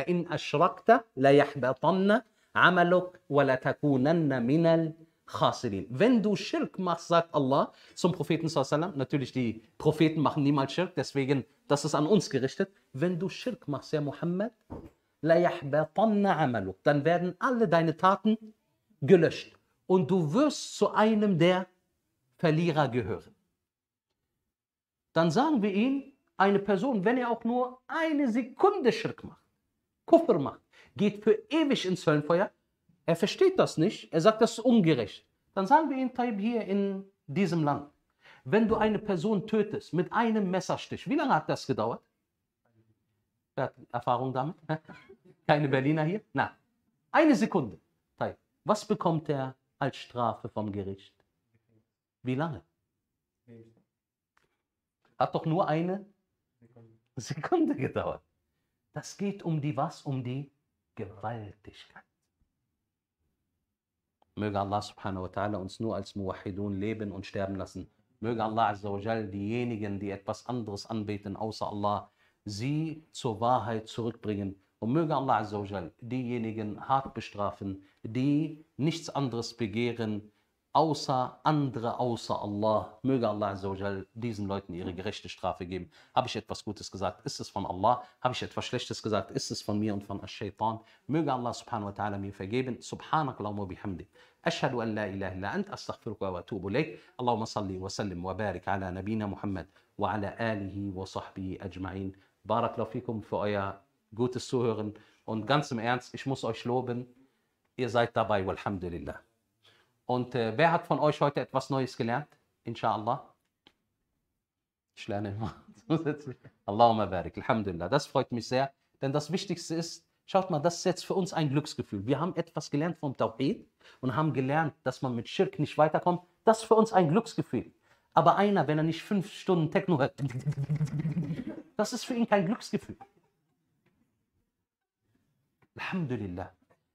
A: Wenn du Schirk machst, sagt Allah zum Propheten sallam, natürlich die Propheten machen niemals Schirk, deswegen das ist an uns gerichtet, wenn du Schirk machst, ja Muhammad, dann werden alle deine Taten gelöscht und du wirst zu einem der Verlierer gehören. Dann sagen wir ihm, eine Person, wenn er auch nur eine Sekunde Schirk macht, Kufr macht, geht für ewig ins Höllenfeuer. Er versteht das nicht, er sagt, das ist ungerecht. Dann sagen wir ihm, Taib, hier in diesem Land, wenn du eine Person tötest mit einem Messerstich, wie lange hat das gedauert? Wer hat Erfahrung damit? Keine Berliner hier? Na, Eine Sekunde. Was bekommt er als Strafe vom Gericht? Wie lange? Hat doch nur eine Sekunde gedauert. Das geht um die was? Um die Gewaltigkeit. Möge Allah subhanahu wa ta'ala uns nur als Muwahidun leben und sterben lassen. Möge Allah Azza diejenigen, die etwas anderes anbeten außer Allah, sie zur Wahrheit zurückbringen. Und möge Allah Azza diejenigen hart bestrafen, die nichts anderes begehren, außer andere, außer Allah. Möge Allah Azzawajal diesen Leuten ihre gerechte Strafe geben. Habe ich etwas Gutes gesagt? Ist es von Allah? Habe ich etwas Schlechtes gesagt? Ist es von mir und von Ash-Shaytan? Möge Allah subhanahu wa ta'ala mir vergeben. Subhanakallahumma bihamdi. أشهد أن لا إله إلا أنت أستغفرك وأتوب إليك اللهم صل وسلم وبارك على نبينا محمد وعلى آله وصحبه أجمعين بارك الله فيكم für euer gutes Zuhören und ganz im Ernst, ich muss euch loben, ihr seid dabei, walhamdulillah. Und äh, wer hat von euch heute etwas Neues gelernt? Inshallah. Ich lerne immer zusätzlich. Allahumma barik, alhamdulillah. Das freut mich sehr, denn das Wichtigste ist, Schaut mal, das ist jetzt für uns ein Glücksgefühl. Wir haben etwas gelernt vom Tawhid und haben gelernt, dass man mit Schirk nicht weiterkommt. Das ist für uns ein Glücksgefühl. Aber einer, wenn er nicht fünf Stunden Techno hört, das ist für ihn kein Glücksgefühl. Alhamdulillah.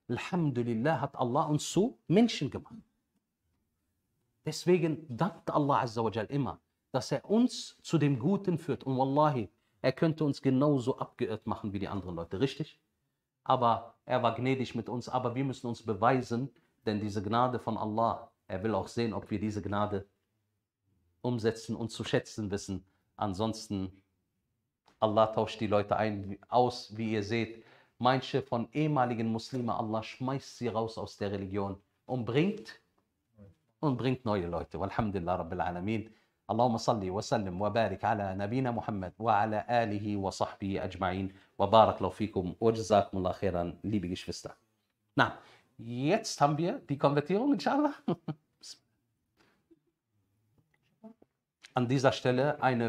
A: Alhamdulillah hat Allah uns zu Menschen gemacht. Deswegen dankt Allah Azzawajal immer, dass er uns zu dem Guten führt. Und wallahi, er könnte uns genauso abgeirrt machen wie die anderen Leute, richtig? aber er war gnädig mit uns, aber wir müssen uns beweisen, denn diese Gnade von Allah, er will auch sehen, ob wir diese Gnade umsetzen und zu schätzen wissen. Ansonsten, Allah tauscht die Leute ein, aus, wie ihr seht. Manche von ehemaligen Muslimen, Allah schmeißt sie raus aus der Religion und bringt und bringt neue Leute. Alhamdulillah Rabbil Alameen. اللهم صل وسلم وبارك على نبينا محمد وعلى اله وصحبه اجمعين وبارك الله فيكم وجزاكم الله خيرا ليبي جشفستا نعم jetzt haben wir die konvertierung inshallah an dieser stelle eine